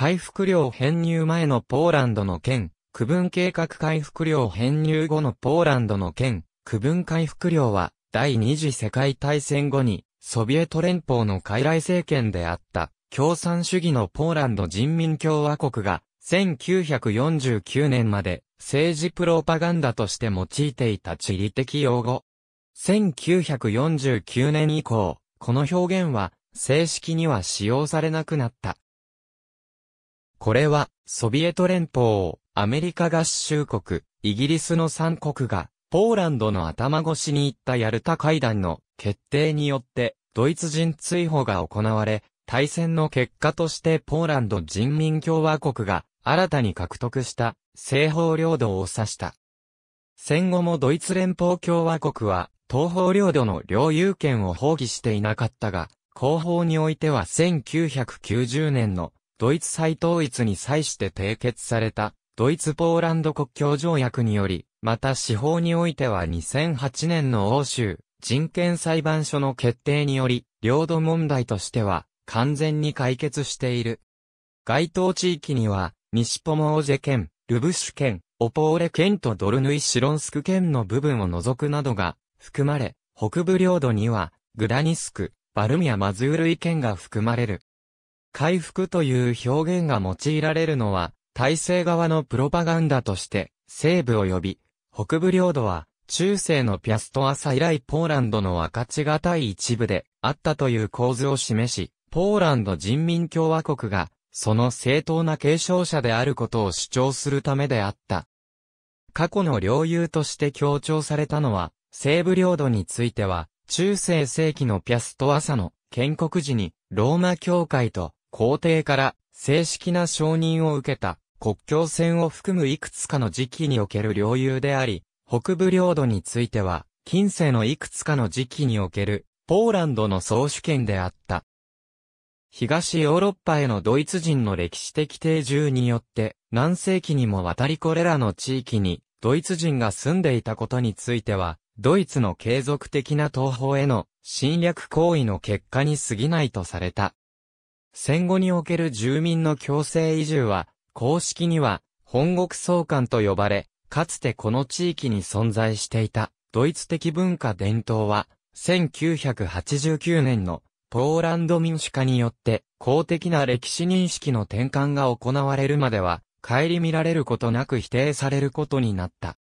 回復量編入前のポーランドの県、区分計画回復量編入後のポーランドの県、区分回復量は、第二次世界大戦後に、ソビエト連邦の傀儡政権であった、共産主義のポーランド人民共和国が、1949年まで、政治プロパガンダとして用いていた地理的用語。1949年以降、この表現は正式には使用されなくなった。これは、ソビエト連邦、アメリカ合衆国、イギリスの3国が、ポーランドの頭越しに行ったヤルタ会談の決定によって、ドイツ人追放が行われ、対戦の結果としてポーランド人民共和国が新たに獲得した西方領土を指した。戦後もドイツ連邦共和国は東方領土の領有権を放棄していなかったが、後方においては1990年のドイツ再統一に際して締結された、ドイツポーランド国境条約により、また司法においては2008年の欧州、人権裁判所の決定により、領土問題としては、完全に解決している。該当地域には、西ポモージェ県、ルブシュ県、オポーレ県とドルヌイシロンスク県の部分を除くなどが含まれ、北部領土には、グダニスク、バルミアマズールイ県が含まれる。回復という表現が用いられるのは、体制側のプロパガンダとして、西部及び、北部領土は、中世のピャスト朝以来ポーランドの分かちがたい一部であったという構図を示し、ポーランド人民共和国が、その正当な継承者であることを主張するためであった。過去の領有として強調されたのは、西部領土については、中世世紀のピャスト朝の建国時に、ローマ教会と皇帝から正式な承認を受けた国境線を含むいくつかの時期における領有であり、北部領土については、近世のいくつかの時期におけるポーランドの総主権であった。東ヨーロッパへのドイツ人の歴史的定住によって、何世紀にもわたりこれらの地域に、ドイツ人が住んでいたことについては、ドイツの継続的な東方への侵略行為の結果に過ぎないとされた。戦後における住民の強制移住は、公式には、本国総監と呼ばれ、かつてこの地域に存在していた、ドイツ的文化伝統は、1989年のポーランド民主化によって公的な歴史認識の転換が行われるまでは顧みられることなく否定されることになった。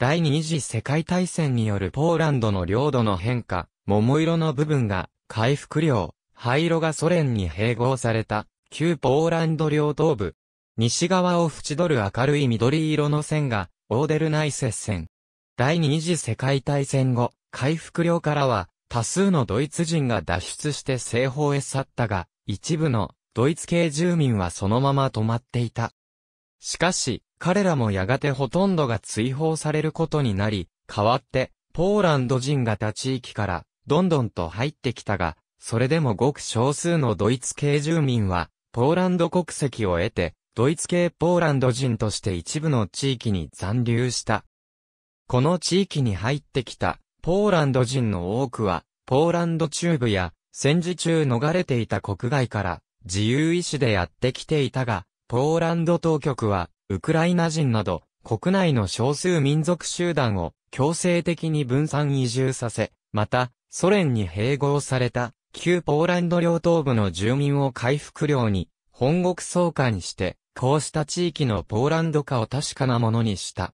第二次世界大戦によるポーランドの領土の変化、桃色の部分が回復量、廃炉がソ連に併合された、旧ポーランド領東部。西側を縁取る明るい緑色の線が、オーデルナイ接線。第二次世界大戦後、回復領からは、多数のドイツ人が脱出して西方へ去ったが、一部のドイツ系住民はそのまま止まっていた。しかし、彼らもやがてほとんどが追放されることになり、代わって、ポーランド人が他地域から、どんどんと入ってきたが、それでもごく少数のドイツ系住民は、ポーランド国籍を得て、ドイツ系ポーランド人として一部の地域に残留した。この地域に入ってきた、ポーランド人の多くは、ポーランド中部や、戦時中逃れていた国外から、自由意志でやってきていたが、ポーランド当局は、ウクライナ人など、国内の少数民族集団を強制的に分散移住させ、また、ソ連に併合された旧ポーランド領東部の住民を回復領に、本国送還して、こうした地域のポーランド化を確かなものにした。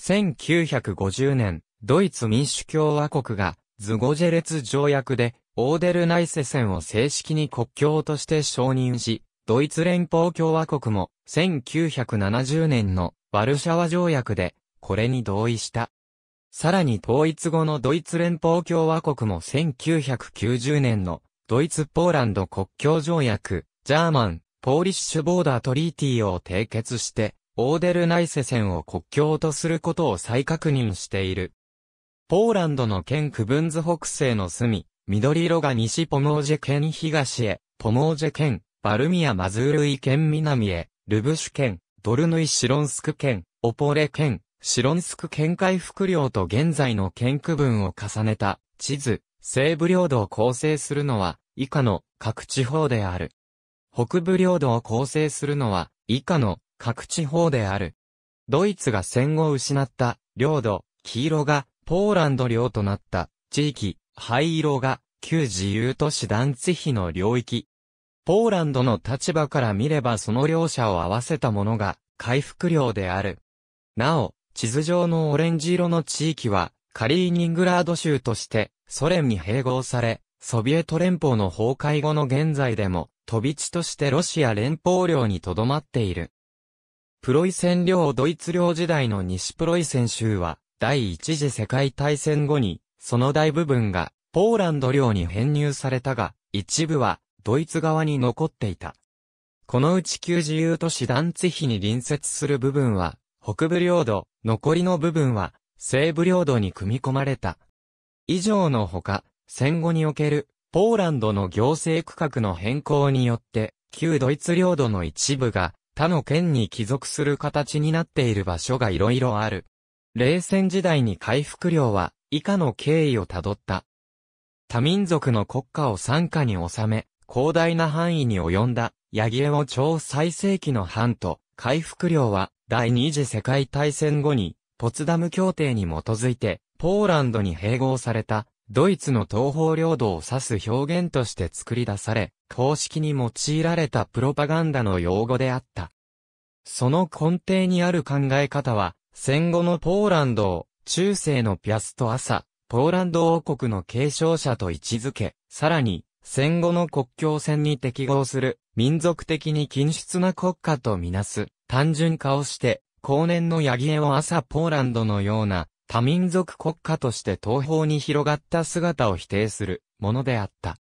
1950年、ドイツ民主共和国が、ズゴジェレツ条約で、オーデルナイセ線を正式に国境として承認し、ドイツ連邦共和国も1970年のワルシャワ条約でこれに同意した。さらに統一後のドイツ連邦共和国も1990年のドイツ・ポーランド国境条約、ジャーマン、ポーリッシュ・ボーダー・トリーティーを締結して、オーデルナイセ線を国境とすることを再確認している。ポーランドの県区分図北西の隅、緑色が西ポモージェ県東へ、ポモージェ県、バルミア・マズールイ県南へ、ルブシュ県、ドルヌイ・シロンスク県、オポレ県、シロンスク県海副領と現在の県区分を重ねた地図、西部領土を構成するのは以下の各地方である。北部領土を構成するのは以下の各地方である。ドイツが戦後失った領土、黄色がポーランド領となった地域、灰色が旧自由都市団地比の領域。ポーランドの立場から見ればその両者を合わせたものが回復領である。なお、地図上のオレンジ色の地域は、カリーニングラード州としてソ連に併合され、ソビエト連邦の崩壊後の現在でも、飛び地としてロシア連邦領に留まっている。プロイセン領ドイツ領時代の西プロイセン州は、第一次世界大戦後に、その大部分が、ポーランド領に編入されたが、一部は、ドイツ側に残っていた。このうち旧自由都市ダンツヒに隣接する部分は、北部領土、残りの部分は、西部領土に組み込まれた。以上のほか、戦後における、ポーランドの行政区画の変更によって、旧ドイツ領土の一部が、他の県に帰属する形になっている場所がいろいろある。冷戦時代に回復量は、以下の経緯をたどった。多民族の国家を傘下に収め、広大な範囲に及んだ、ヤギエオ朝最盛期の藩と、回復量は、第二次世界大戦後に、ポツダム協定に基づいて、ポーランドに併合された、ドイツの東方領土を指す表現として作り出され、公式に用いられたプロパガンダの用語であった。その根底にある考え方は、戦後のポーランドを、中世のピアスト朝、ポーランド王国の継承者と位置づけ、さらに、戦後の国境線に適合する、民族的に均質な国家とみなす。単純化をして、後年のヤギエを朝ポーランドのような多民族国家として東方に広がった姿を否定するものであった。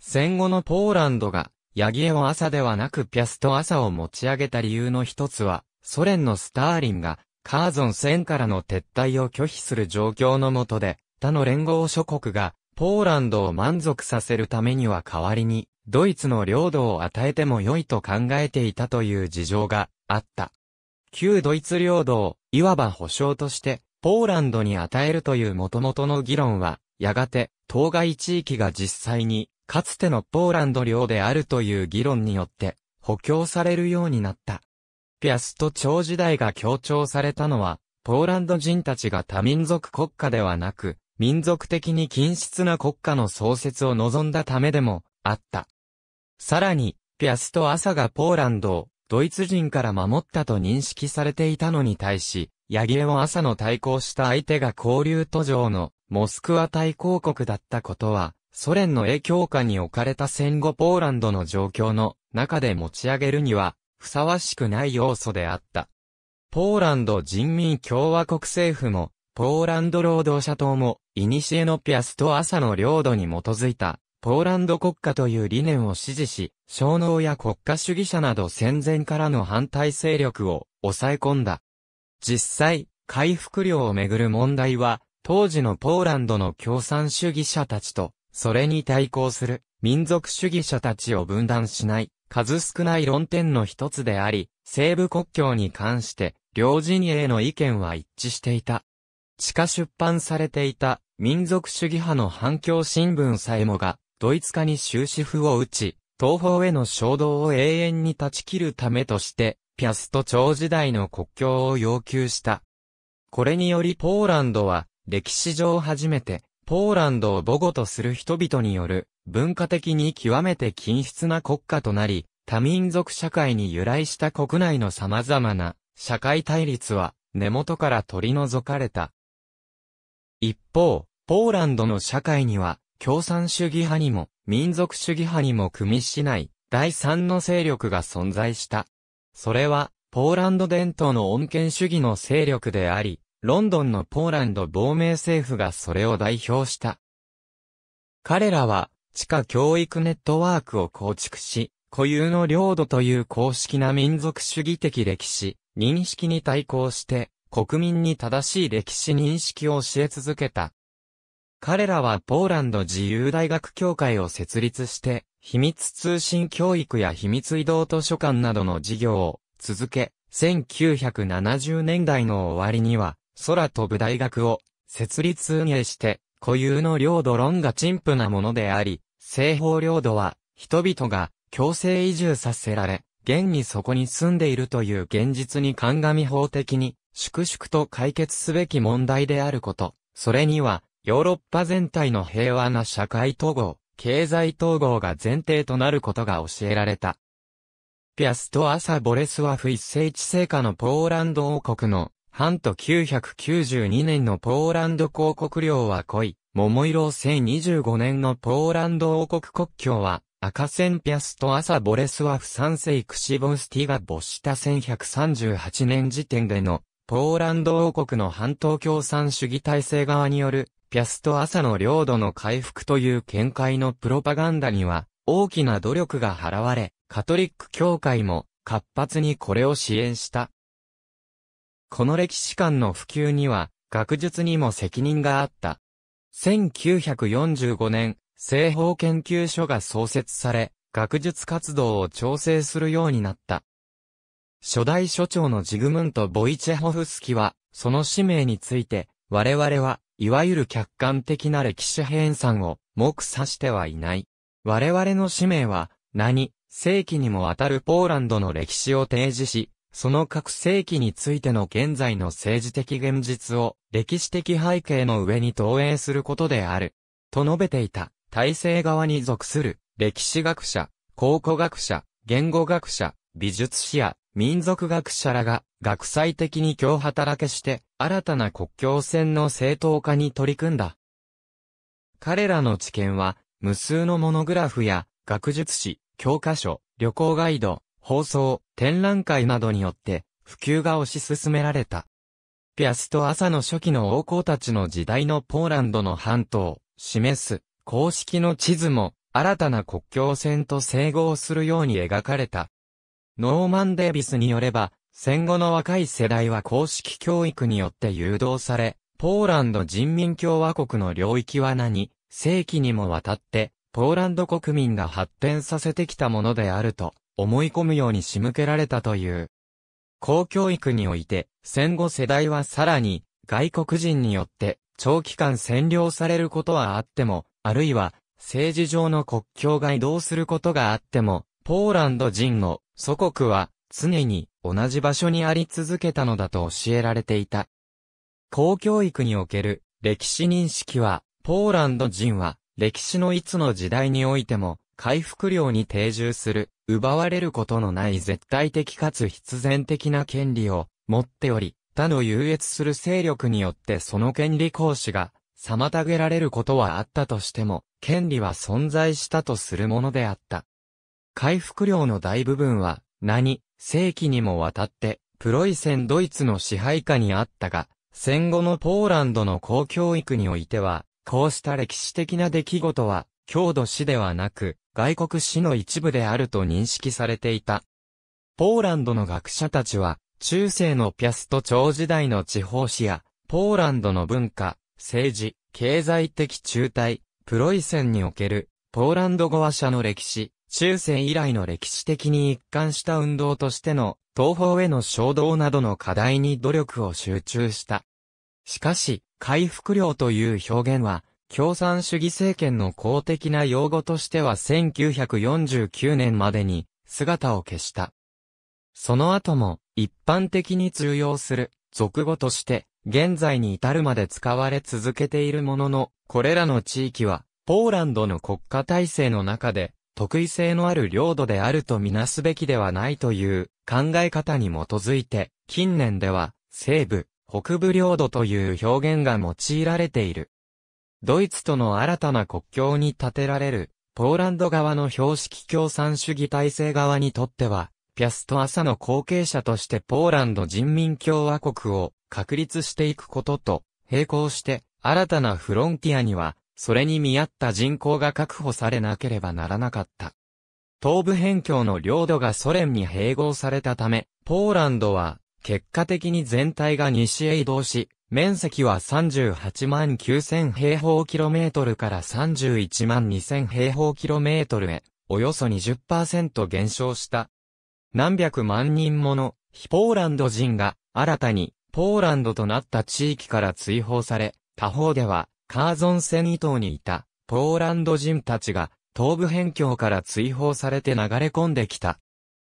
戦後のポーランドがヤギエを朝ではなくピャスト朝を持ち上げた理由の一つは、ソ連のスターリンがカーゾン戦からの撤退を拒否する状況のもとで、他の連合諸国がポーランドを満足させるためには代わりに、ドイツの領土を与えても良いと考えていたという事情があった。旧ドイツ領土を、いわば保障として、ポーランドに与えるという元々の議論は、やがて、当該地域が実際に、かつてのポーランド領であるという議論によって、補強されるようになった。ピアスト朝時代が強調されたのは、ポーランド人たちが多民族国家ではなく、民族的に均質な国家の創設を望んだためでも、あった。さらに、ピアスト朝がポーランドをドイツ人から守ったと認識されていたのに対し、ヤギエを朝の対抗した相手が交流途上のモスクワ対抗国だったことは、ソ連の影響下に置かれた戦後ポーランドの状況の中で持ち上げるには、ふさわしくない要素であった。ポーランド人民共和国政府も、ポーランド労働者党も、古のピアスと朝の領土に基づいた、ポーランド国家という理念を支持し、小農や国家主義者など戦前からの反対勢力を抑え込んだ。実際、回復量をめぐる問題は、当時のポーランドの共産主義者たちと、それに対抗する民族主義者たちを分断しない、数少ない論点の一つであり、西部国境に関して、両陣営の意見は一致していた。地下出版されていた民族主義派の反共新聞さえもが、ドイツ化に終止符を打ち、東方への衝動を永遠に断ち切るためとして、ピアスト朝時代の国境を要求した。これによりポーランドは、歴史上初めて、ポーランドを母語とする人々による、文化的に極めて均質な国家となり、多民族社会に由来した国内の様々な社会対立は根元から取り除かれた。一方、ポーランドの社会には共産主義派にも民族主義派にも組みしない第三の勢力が存在した。それは、ポーランド伝統の恩恵主義の勢力であり、ロンドンのポーランド亡命政府がそれを代表した。彼らは、地下教育ネットワークを構築し、固有の領土という公式な民族主義的歴史、認識に対抗して、国民に正しい歴史認識を教え続けた。彼らはポーランド自由大学協会を設立して、秘密通信教育や秘密移動図書館などの事業を続け、1970年代の終わりには、空飛ぶ大学を設立運営して、固有の領土論が陳腐なものであり、西方領土は人々が強制移住させられ、現にそこに住んでいるという現実に鑑み法的に、粛々と解決すべき問題であること。それには、ヨーロッパ全体の平和な社会統合、経済統合が前提となることが教えられた。ピアスとアサ・ボレスワフ一世治世下のポーランド王国の、半と992年のポーランド広告領は濃い、桃色1025年のポーランド王国国境は、赤線ピアスとサ・ボレスワフ三世クシボンスティが没した1138年時点での、ポーランド王国の半島共産主義体制側によるピャスと朝の領土の回復という見解のプロパガンダには、大きな努力が払われ、カトリック教会も活発にこれを支援した。この歴史観の普及には、学術にも責任があった。1945年、西方研究所が創設され、学術活動を調整するようになった。初代所長のジグムント・ボイチェホフスキは、その使命について、我々は、いわゆる客観的な歴史編纂を目指してはいない。我々の使命は、何、世紀にもわたるポーランドの歴史を提示し、その各世紀についての現在の政治的現実を歴史的背景の上に投影することである。と述べていた、体制側に属する歴史学者、考古学者、言語学者、美術史や民族学者らが学際的に共働けして、新たな国境線の正当化に取り組んだ。彼らの知見は、無数のモノグラフや学術史、教科書、旅行ガイド、放送、展覧会などによって普及が推し進められた。ピアスと朝の初期の王侯たちの時代のポーランドの半島を示す公式の地図も新たな国境線と整合するように描かれた。ノーマン・デービスによれば、戦後の若い世代は公式教育によって誘導され、ポーランド人民共和国の領域は何、世紀にもわたって、ポーランド国民が発展させてきたものであると、思い込むように仕向けられたという。公教育において、戦後世代はさらに、外国人によって、長期間占領されることはあっても、あるいは、政治上の国境が移動することがあっても、ポーランド人の祖国は常に同じ場所にあり続けたのだと教えられていた。公教育における歴史認識は、ポーランド人は歴史のいつの時代においても回復量に定住する、奪われることのない絶対的かつ必然的な権利を持っており、他の優越する勢力によってその権利行使が妨げられることはあったとしても、権利は存在したとするものであった。回復量の大部分は、何、世紀にもわたって、プロイセンドイツの支配下にあったが、戦後のポーランドの公教育においては、こうした歴史的な出来事は、郷土史ではなく、外国史の一部であると認識されていた。ポーランドの学者たちは、中世のピャスト朝時代の地方史や、ポーランドの文化、政治、経済的中体、プロイセンにおける、ポーランド語話者の歴史、中世以来の歴史的に一貫した運動としての東方への衝動などの課題に努力を集中した。しかし、回復量という表現は、共産主義政権の公的な用語としては1949年までに姿を消した。その後も一般的に通用する俗語として現在に至るまで使われ続けているものの、これらの地域はポーランドの国家体制の中で特異性のある領土であるとみなすべきではないという考え方に基づいて、近年では、西部、北部領土という表現が用いられている。ドイツとの新たな国境に建てられる、ポーランド側の標識共産主義体制側にとっては、ピャスト朝の後継者としてポーランド人民共和国を確立していくことと、並行して、新たなフロンティアには、それに見合った人口が確保されなければならなかった。東部辺境の領土がソ連に併合されたため、ポーランドは、結果的に全体が西へ移動し、面積は38万9000平方キロメートルから31万2000平方キロメートルへ、およそ20%減少した。何百万人もの、非ポーランド人が、新たに、ポーランドとなった地域から追放され、他方では、カーゾン戦以東にいた、ポーランド人たちが、東部辺境から追放されて流れ込んできた。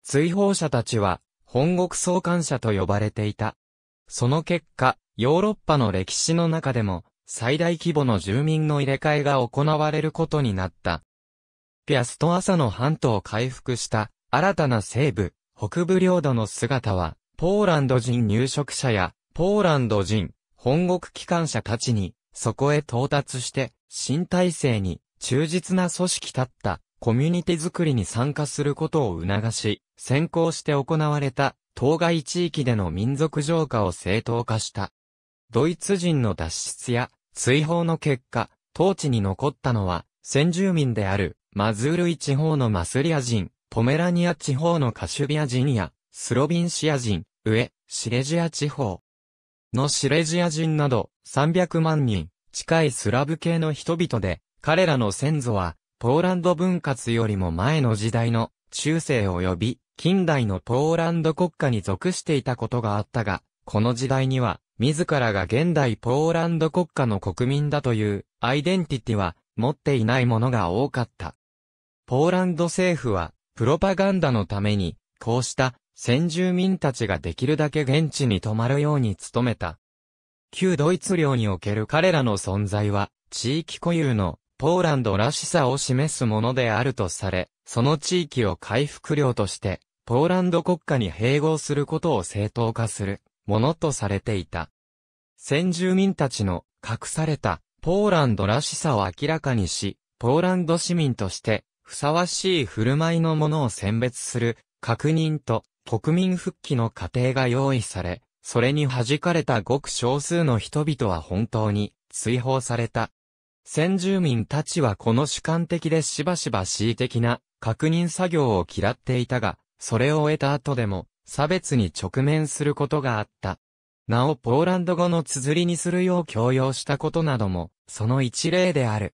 追放者たちは、本国総監者と呼ばれていた。その結果、ヨーロッパの歴史の中でも、最大規模の住民の入れ替えが行われることになった。ピアスと朝の半島を回復した新たな西部、北部領土の姿は、ポーランド人入植者や、ポーランド人、本国機関者たちにそこへ到達して、新体制に忠実な組織立ったコミュニティ作りに参加することを促し、先行して行われた当該地域での民族浄化を正当化した。ドイツ人の脱出や追放の結果、当地に残ったのは先住民であるマズールイ地方のマスリア人、ポメラニア地方のカシュビア人やスロビンシア人、上、シレジア地方、のシレジア人など300万人近いスラブ系の人々で、彼らの先祖は、ポーランド分割よりも前の時代の中世及び近代のポーランド国家に属していたことがあったが、この時代には、自らが現代ポーランド国家の国民だというアイデンティティは持っていないものが多かった。ポーランド政府は、プロパガンダのために、こうした先住民たちができるだけ現地に泊まるように努めた。旧ドイツ領における彼らの存在は、地域固有のポーランドらしさを示すものであるとされ、その地域を回復領として、ポーランド国家に併合することを正当化するものとされていた。先住民たちの隠されたポーランドらしさを明らかにし、ポーランド市民としてふさわしい振る舞いのものを選別する確認と国民復帰の過程が用意され、それに弾かれたごく少数の人々は本当に追放された。先住民たちはこの主観的でしばしば恣意的な確認作業を嫌っていたが、それを終えた後でも差別に直面することがあった。なおポーランド語の綴りにするよう強要したことなどもその一例である。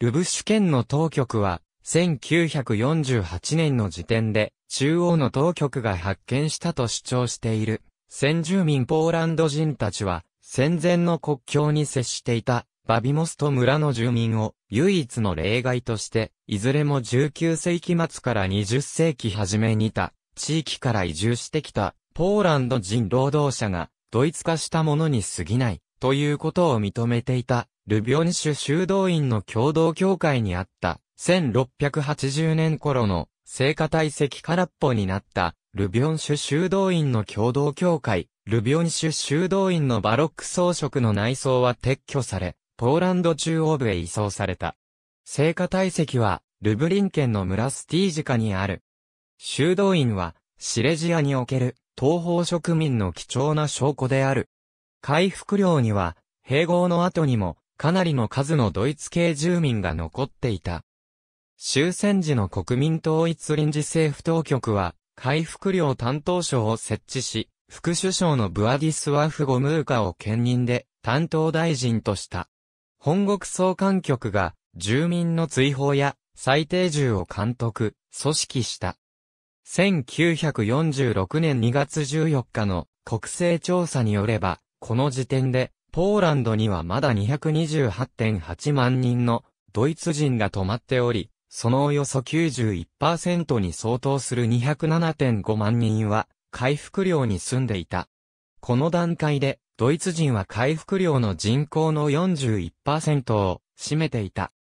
ルブシュ県の当局は1948年の時点で中央の当局が発見したと主張している。先住民ポーランド人たちは、戦前の国境に接していた、バビモスト村の住民を、唯一の例外として、いずれも19世紀末から20世紀初めにいた、地域から移住してきた、ポーランド人労働者が、ドイツ化したものに過ぎない、ということを認めていた、ルビオンシュ修道院の共同協会にあった、1680年頃の聖火体積空っぽになった、ルビョンシュ修道院の共同協会、ルビョンシュ修道院のバロック装飾の内装は撤去され、ポーランド中央部へ移送された。聖火体積は、ルブリン県の村スティージカにある。修道院は、シレジアにおける、東方植民の貴重な証拠である。回復量には、併合の後にも、かなりの数のドイツ系住民が残っていた。終戦時の国民統一臨時政府当局は、回復量担当省を設置し、副首相のブアディスワフ・ゴムーカを兼任で担当大臣とした。本国総監局が住民の追放や最低重を監督、組織した。1946年2月14日の国勢調査によれば、この時点で、ポーランドにはまだ228.8万人のドイツ人が泊まっており、そのおよそ91%に相当する207.5万人は回復量に住んでいた。この段階でドイツ人は回復量の人口の41%を占めていた。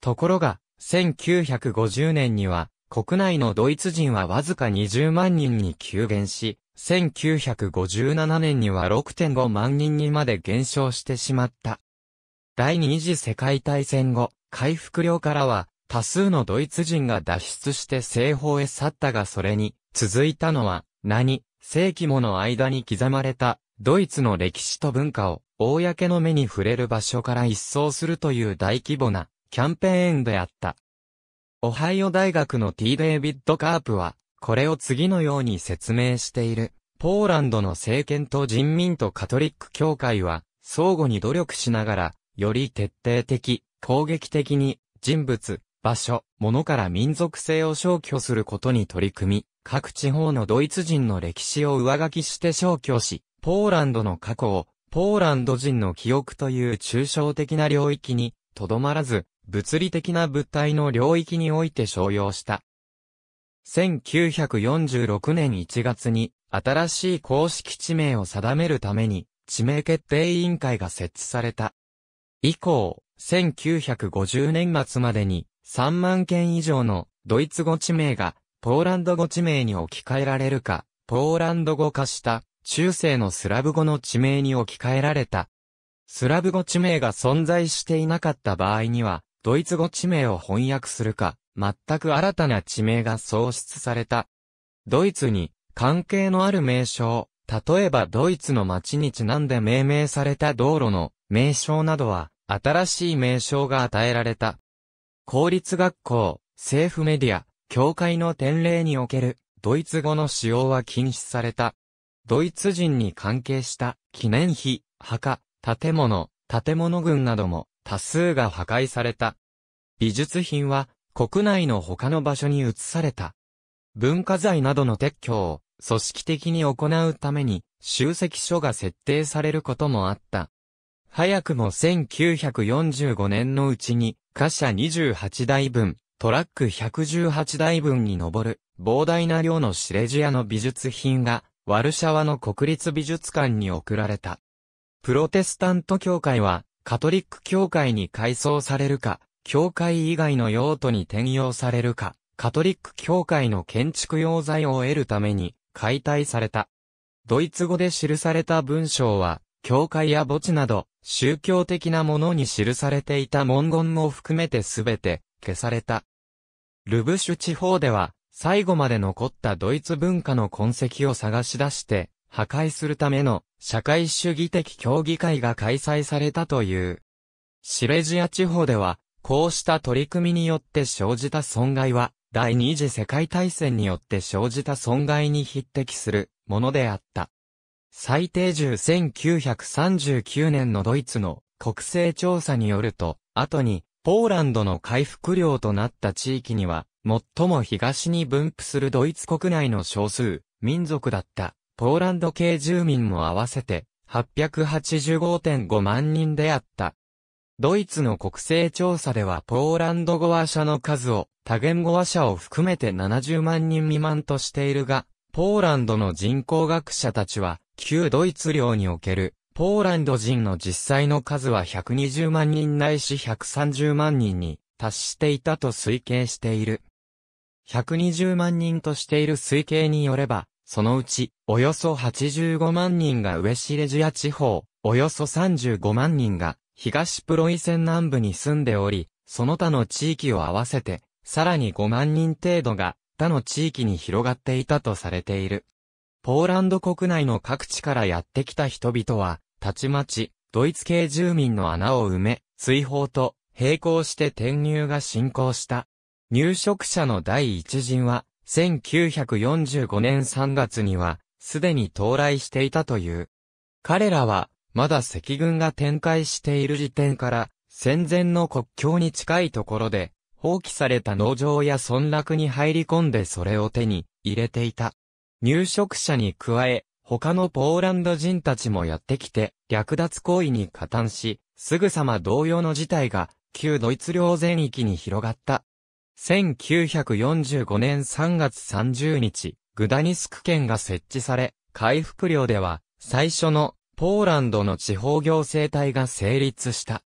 ところが、1950年には国内のドイツ人はわずか20万人に急減し、1957年には6.5万人にまで減少してしまった。第二次世界大戦後、回復領からは、多数のドイツ人が脱出して西方へ去ったがそれに、続いたのは、何、世紀もの間に刻まれた、ドイツの歴史と文化を、公の目に触れる場所から一掃するという大規模な、キャンペーンであった。オハイオ大学の T. デイビッド・カープは、これを次のように説明している。ポーランドの政権と人民とカトリック教会は、相互に努力しながら、より徹底的、攻撃的に、人物、場所、物から民族性を消去することに取り組み、各地方のドイツ人の歴史を上書きして消去し、ポーランドの過去を、ポーランド人の記憶という抽象的な領域に、とどまらず、物理的な物体の領域において商用した。1946年1月に、新しい公式地名を定めるために、地名決定委員会が設置された。以降、1950年末までに3万件以上のドイツ語地名がポーランド語地名に置き換えられるか、ポーランド語化した中世のスラブ語の地名に置き換えられた。スラブ語地名が存在していなかった場合には、ドイツ語地名を翻訳するか、全く新たな地名が創出された。ドイツに関係のある名称、例えばドイツの街にちなんで命名された道路の名称などは、新しい名称が与えられた。公立学校、政府メディア、教会の典礼における、ドイツ語の使用は禁止された。ドイツ人に関係した記念碑、墓、建物、建物群なども多数が破壊された。美術品は国内の他の場所に移された。文化財などの撤去を組織的に行うために集積所が設定されることもあった。早くも1945年のうちに、貨車28台分、トラック118台分に上る、膨大な量のシレジアの美術品が、ワルシャワの国立美術館に送られた。プロテスタント教会は、カトリック教会に改装されるか、教会以外の用途に転用されるか、カトリック教会の建築用材を得るために解体された。ドイツ語で記された文章は、教会や墓地など、宗教的なものに記されていた文言も含めてすべて消された。ルブシュ地方では最後まで残ったドイツ文化の痕跡を探し出して破壊するための社会主義的協議会が開催されたという。シレジア地方ではこうした取り組みによって生じた損害は第二次世界大戦によって生じた損害に匹敵するものであった。最低重1939年のドイツの国勢調査によると、後にポーランドの回復量となった地域には、最も東に分布するドイツ国内の少数、民族だった、ポーランド系住民も合わせて、885.5万人であった。ドイツの国勢調査ではポーランド語話者の数を多言語話者を含めて70万人未満としているが、ポーランドの人口学者たちは旧ドイツ領におけるポーランド人の実際の数は120万人ないし130万人に達していたと推計している。120万人としている推計によれば、そのうち、およそ85万人が上シレジア地方、およそ35万人が東プロイセン南部に住んでおり、その他の地域を合わせて、さらに5万人程度が他の地域に広がっていたとされている。ポーランド国内の各地からやってきた人々は、たちまち、ドイツ系住民の穴を埋め、追放と並行して転入が進行した。入植者の第一陣は、1945年3月には、すでに到来していたという。彼らは、まだ赤軍が展開している時点から、戦前の国境に近いところで、放棄された農場や村落に入り込んでそれを手に入れていた。入植者に加え、他のポーランド人たちもやってきて、略奪行為に加担し、すぐさま同様の事態が、旧ドイツ領全域に広がった。1945年3月30日、グダニスク県が設置され、回復領では、最初の、ポーランドの地方行政体が成立した。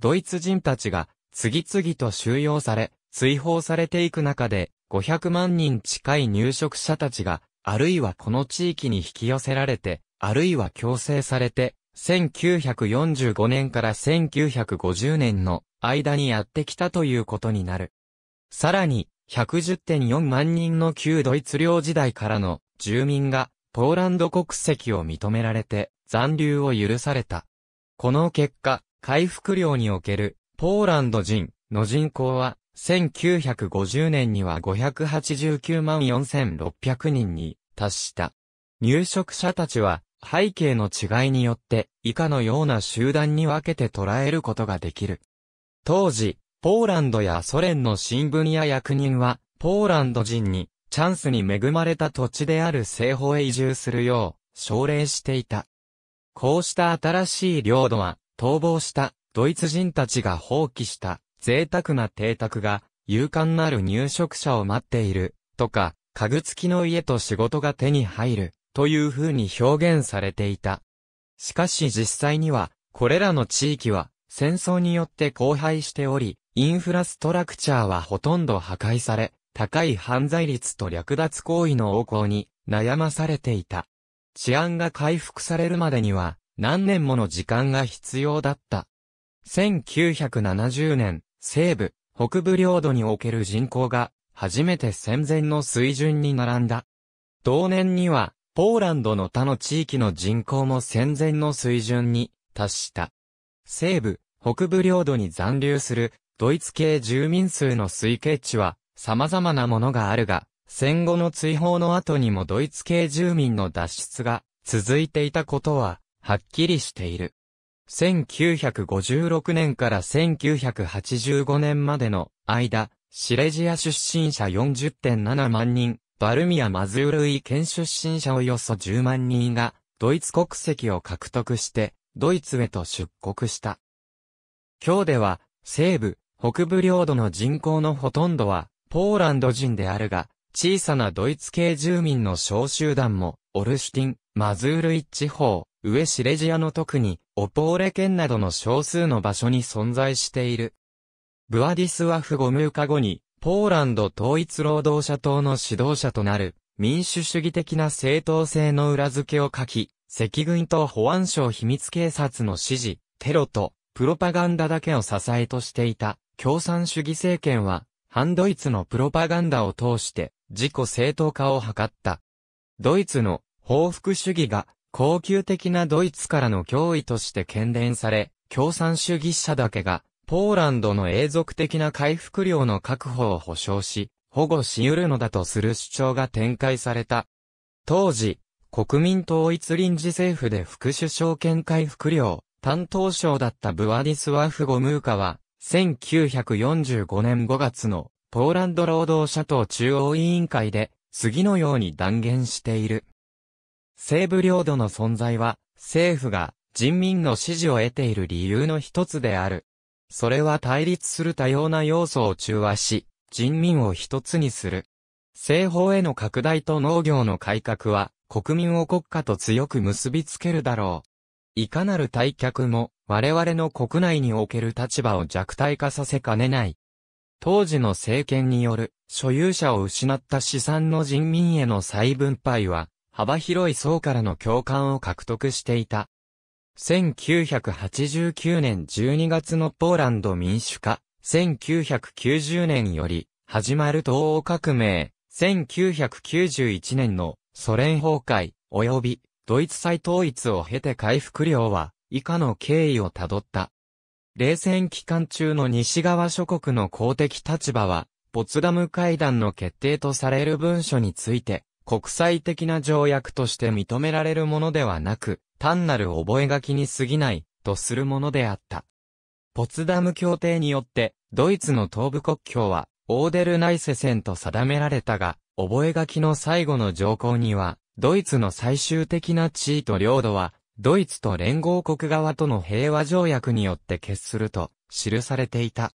ドイツ人たちが、次々と収容され、追放されていく中で、500万人近い入植者たちが、あるいはこの地域に引き寄せられて、あるいは強制されて、1945年から1950年の間にやってきたということになる。さらに、110.4万人の旧ドイツ領時代からの住民がポーランド国籍を認められて残留を許された。この結果、回復量におけるポーランド人の人口は1950年には589万4600人に達した。入植者たちは背景の違いによって以下のような集団に分けて捉えることができる。当時、ポーランドやソ連の新聞や役人は、ポーランド人にチャンスに恵まれた土地である西方へ移住するよう、奨励していた。こうした新しい領土は、逃亡したドイツ人たちが放棄した贅沢な邸宅が、勇敢なる入植者を待っている、とか、家具付きの家と仕事が手に入る、という風に表現されていた。しかし実際には、これらの地域は、戦争によって荒廃しており、インフラストラクチャーはほとんど破壊され、高い犯罪率と略奪行為の横行に悩まされていた。治安が回復されるまでには何年もの時間が必要だった。1970年、西部、北部領土における人口が、初めて戦前の水準に並んだ。同年には、ポーランドの他の地域の人口も戦前の水準に達した。西部、北部領土に残留するドイツ系住民数の推計値は様々なものがあるが、戦後の追放の後にもドイツ系住民の脱出が続いていたことははっきりしている。1956年から1985年までの間、シレジア出身者40.7万人、バルミア・マズールイ県出身者およそ10万人が、ドイツ国籍を獲得して、ドイツへと出国した。今日では、西部、北部領土の人口のほとんどは、ポーランド人であるが、小さなドイツ系住民の小集団も、オルシュティン、マズールイ地方、上シレジアの特に、オポーレ県などの少数の場所に存在している。ブアディスワフゴムーカ後に、ポーランド統一労働者党の指導者となる、民主主義的な正当性の裏付けを書き、赤軍と保安省秘密警察の指示、テロと、プロパガンダだけを支えとしていた、共産主義政権は、反ドイツのプロパガンダを通して、自己正当化を図った。ドイツの報復主義が恒久的なドイツからの脅威として懸念され、共産主義者だけが、ポーランドの永続的な回復量の確保を保障し、保護し得るのだとする主張が展開された。当時、国民統一臨時政府で副首相兼回復量担当省だったブワディスワフ・ゴムーカは、1945年5月のポーランド労働者党中央委員会で、次のように断言している。西部領土の存在は、政府が人民の支持を得ている理由の一つである。それは対立する多様な要素を中和し、人民を一つにする。西方への拡大と農業の改革は、国民を国家と強く結びつけるだろう。いかなる退却も、我々の国内における立場を弱体化させかねない。当時の政権による所有者を失った資産の人民への再分配は、幅広い層からの共感を獲得していた。1989年12月のポーランド民主化、1990年より始まる東欧革命、1991年のソ連崩壊及びドイツ再統一を経て回復量は以下の経緯をたどった。冷戦期間中の西側諸国の公的立場は、ポツダム会談の決定とされる文書について、国際的な条約として認められるものではなく、単なる覚書に過ぎない、とするものであった。ポツダム協定によって、ドイツの東部国境は、オーデルナイセ線と定められたが、覚書の最後の条項には、ドイツの最終的な地位と領土は、ドイツと連合国側との平和条約によって決すると、記されていた。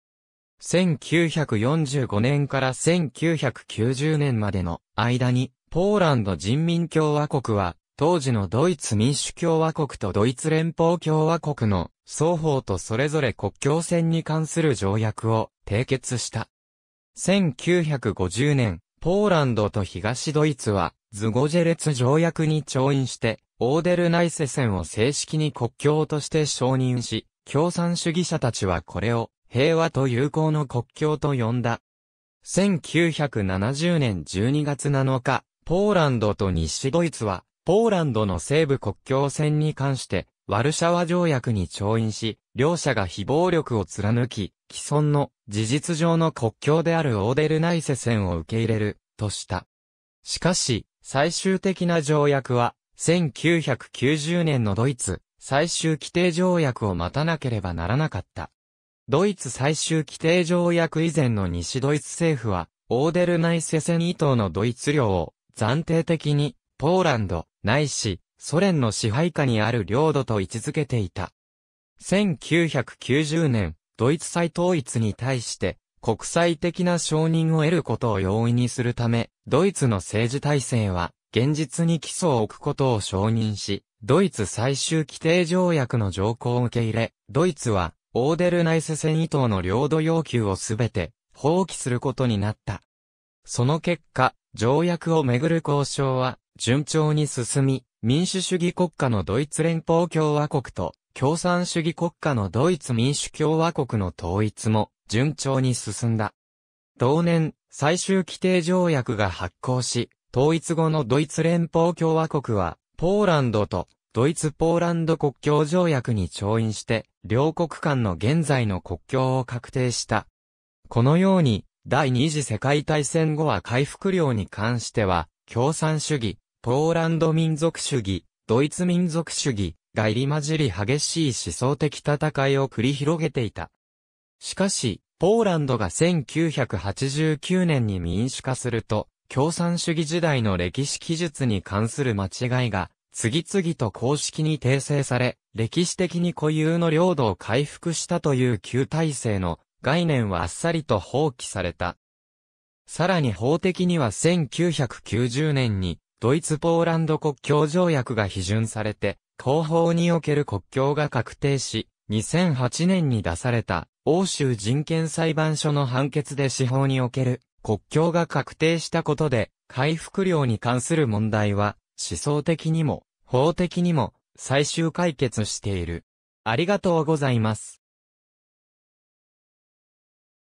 1945年から1990年までの間に、ポーランド人民共和国は、当時のドイツ民主共和国とドイツ連邦共和国の双方とそれぞれ国境線に関する条約を締結した。1950年、ポーランドと東ドイツは、ズゴジェレツ条約に調印して、オーデルナイセ線を正式に国境として承認し、共産主義者たちはこれを平和と友好の国境と呼んだ。1970年12月7日、ポーランドと西ドイツは、ポーランドの西部国境線に関して、ワルシャワ条約に調印し、両者が非暴力を貫き、既存の事実上の国境であるオーデルナイセ線を受け入れる、とした。しかし、最終的な条約は、1990年のドイツ、最終規定条約を待たなければならなかった。ドイツ最終規定条約以前の西ドイツ政府は、オーデルナイセセン以東のドイツ領を暫定的に、ポーランド、ないし、ソ連の支配下にある領土と位置づけていた。1990年、ドイツ再統一に対して、国際的な承認を得ることを容易にするため、ドイツの政治体制は、現実に基礎を置くことを承認し、ドイツ最終規定条約の条項を受け入れ、ドイツは、オーデルナイセ戦以等の領土要求をすべて、放棄することになった。その結果、条約をめぐる交渉は順調に進み、民主主義国家のドイツ連邦共和国と共産主義国家のドイツ民主共和国の統一も順調に進んだ。同年、最終規定条約が発効し、統一後のドイツ連邦共和国は、ポーランドとドイツポーランド国境条約に調印して、両国間の現在の国境を確定した。このように、第二次世界大戦後は回復量に関しては、共産主義、ポーランド民族主義、ドイツ民族主義が入り混じり激しい思想的戦いを繰り広げていた。しかし、ポーランドが1989年に民主化すると、共産主義時代の歴史記述に関する間違いが、次々と公式に訂正され、歴史的に固有の領土を回復したという旧体制の概念はあっさりと放棄された。さらに法的には1990年にドイツ・ポーランド国境条約が批准されて、広方における国境が確定し、2008年に出された欧州人権裁判所の判決で司法における国境が確定したことで、回復量に関する問題は思想的にも法的にも最終解決している。ありがとうございます。